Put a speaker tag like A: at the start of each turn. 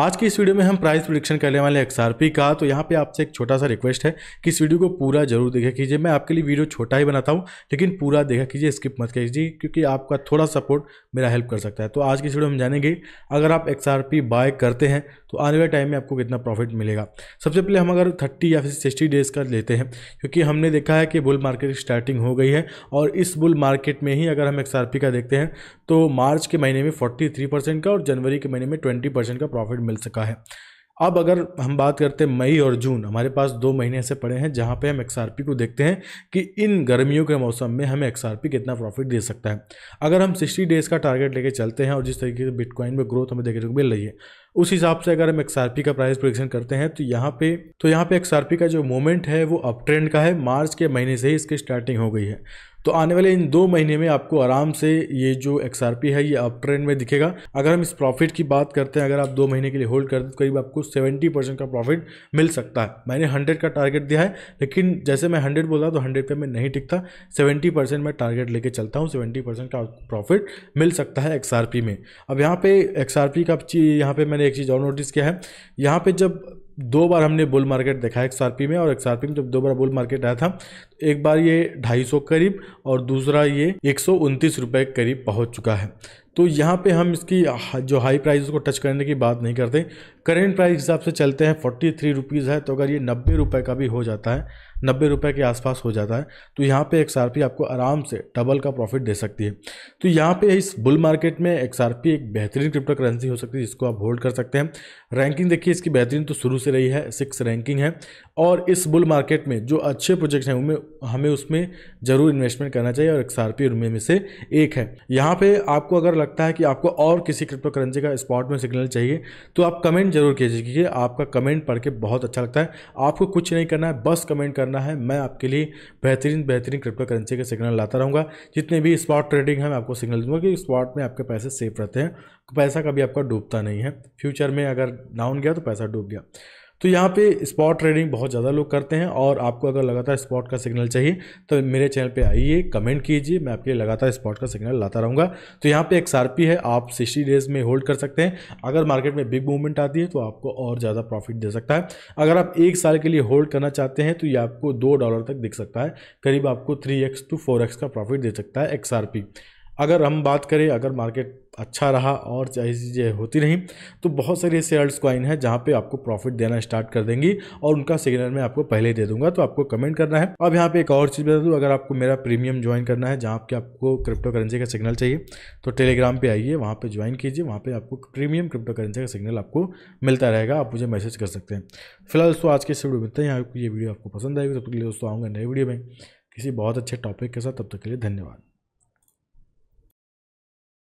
A: आज की इस वीडियो में हम प्राइस प्रोडिक्शन करने वाले एक्स का तो यहाँ पे आपसे एक छोटा सा रिक्वेस्ट है कि इस वीडियो को पूरा जरूर देखा कीजिए मैं आपके लिए वीडियो छोटा ही बनाता हूँ लेकिन पूरा देखा कीजिए स्किप मत कीजिए क्योंकि आपका थोड़ा सपोर्ट मेरा हेल्प कर सकता है तो आज की इस वीडियो में हम जानेंगे अगर आप एक्स बाय करते हैं तो आने वाले टाइम में आपको कितना प्रॉफिट मिलेगा सबसे पहले हम अगर थर्टी या फिर सिक्सटी डेज़ का लेते हैं क्योंकि हमने देखा है कि बुल मार्केट की स्टार्टिंग हो गई है और इस बुल मार्केट में ही अगर हम एक्स का देखते हैं तो मार्च के महीने में फोर्टी का और जनवरी के महीने में ट्वेंटी का प्रॉफिट मिल सका है अब अगर हम बात करते हैं मई और जून हमारे पास दो महीने ऐसे पड़े हैं जहाँ पे हम एक्सआरपी को देखते हैं कि इन गर्मियों के मौसम में हमें एक्सआरपी कितना प्रॉफिट दे सकता है अगर हम सिक्सटी डेज़ का टारगेट लेके चलते हैं और जिस तरीके से बिटकॉइन में ग्रोथ हमें देखने को मिल रही है उस हिसाब से अगर हम एक्सआरपी का प्राइस प्रोडिक्शन करते हैं तो यहाँ पे तो यहाँ पे एक्सआरपी का जो मोमेंट है वो अप ट्रेंड का है मार्च के महीने से ही इसकी स्टार्टिंग हो गई है तो आने वाले इन दो महीने में आपको आराम से ये जो एक्स है ये अप ट्रेंड में दिखेगा अगर हम इस प्रॉफिट की बात करते हैं अगर आप दो महीने के लिए होल्ड करते तो करीब आपको सेवेंटी परसेंट का प्रॉफिट मिल सकता है मैंने हंड्रेड का टारगेट दिया है लेकिन जैसे मैं हंड्रेड बोला तो हंड्रेड पर मैं नहीं टिकता सेवेंटी परसेंट मैं टारगेट लेके चलता हूँ सेवेंटी परसेंट का प्रॉफिट मिल सकता है एक्स में अब यहाँ पर एक्स का यहाँ पर मैंने एक चीज़ और नोटिस किया है यहाँ पर जब दो बार हमने बुल मार्केट देखा है एक्सआरपी में और एक्सआरपी में जब दो बार बुल मार्केट आया था तो एक बार ये ढाई सौ करीब और दूसरा ये एक सौ उनतीस रुपये करीब पहुँच चुका है तो यहाँ पे हम इसकी हाँ, जो हाई प्राइस को टच करने की बात नहीं करते करेंट प्राइस हिसाब से चलते हैं फोर्टी थ्री रुपीज़ है तो अगर ये नब्बे रुपये का भी हो जाता है नब्बे रुपये के आसपास हो जाता है तो यहाँ पे एक्स आपको आराम से डबल का प्रॉफिट दे सकती है तो यहाँ पे इस बुल मार्केट में एक्स एक बेहतरीन क्रिप्टो करेंसी हो सकती है जिसको आप होल्ड कर सकते हैं रैंकिंग देखिए इसकी बेहतरीन तो शुरू से रही है सिक्स रैंकिंग है और इस बुल मार्केट में जो अच्छे प्रोजेक्ट हैं उनमें हमें उसमें ज़रूर इन्वेस्टमेंट करना चाहिए और एक्स आर उनमें में से एक है यहाँ पे आपको अगर लगता है कि आपको और किसी क्रिप्टो करेंसी का स्पॉट में सिग्नल चाहिए तो आप कमेंट जरूर कीजिए आपका कमेंट पढ़ के बहुत अच्छा लगता है आपको कुछ नहीं करना है बस कमेंट करना है मैं आपके लिए बेहतरीन बेहतरीन क्रिप्टो करेंसी का सिग्नल लाता रहूँगा जितने भी स्पॉट ट्रेडिंग है मैं आपको सिग्नल दूंगा कि स्पॉट में आपके पैसे सेफ रहते हैं पैसा कभी आपका डूबता नहीं है फ्यूचर में अगर डाउन गया तो पैसा डूब गया तो यहाँ पे स्पॉट ट्रेडिंग बहुत ज़्यादा लोग करते हैं और आपको अगर लगातार स्पॉट का सिग्नल चाहिए तो मेरे चैनल पे आइए कमेंट कीजिए मैं आपके लिए लगातार स्पॉट का सिग्नल लाता रहूँगा तो यहाँ पे एक्स है आप सिक्सटी डेज में होल्ड कर सकते हैं अगर मार्केट में बिग मूवमेंट आती है तो आपको और ज़्यादा प्रॉफिट दे सकता है अगर आप एक साल के लिए होल्ड करना चाहते हैं तो ये आपको दो डॉलर तक दिख सकता है करीब आपको three X to four X का प्रॉफिट दे सकता है एक्स अगर हम बात करें अगर मार्केट अच्छा रहा और चाहे चीज़ें होती रहीं तो बहुत सारी ऐसे अल्ट्स क्वाइन है जहाँ पे आपको प्रॉफिट देना स्टार्ट कर देंगी और उनका सिग्नल मैं आपको पहले ही दे दूंगा तो आपको कमेंट करना है अब यहाँ पे एक और चीज़ बता दूँ अगर आपको मेरा प्रीमियम ज्वाइन करना है जहाँ पे आपको क्रिप्टो करेंसी का सिग्नल चाहिए तो टेलीग्राम पर आइए वहाँ पर ज्वाइन कीजिए वहाँ पर आपको प्रीमियम क्रिप्टो करेंसी का सिग्नल आपको मिलता रहेगा आप मुझे मैसेज कर सकते हैं फिलहाल दोस्तों आज के इस वीडियो मिलते हैं यहाँ ये वीडियो आपको पसंद आएगी तब तक के लिए दोस्तों आऊँगा नए वीडियो में किसी बहुत अच्छे टॉपिक के साथ तब तक के लिए धन्यवाद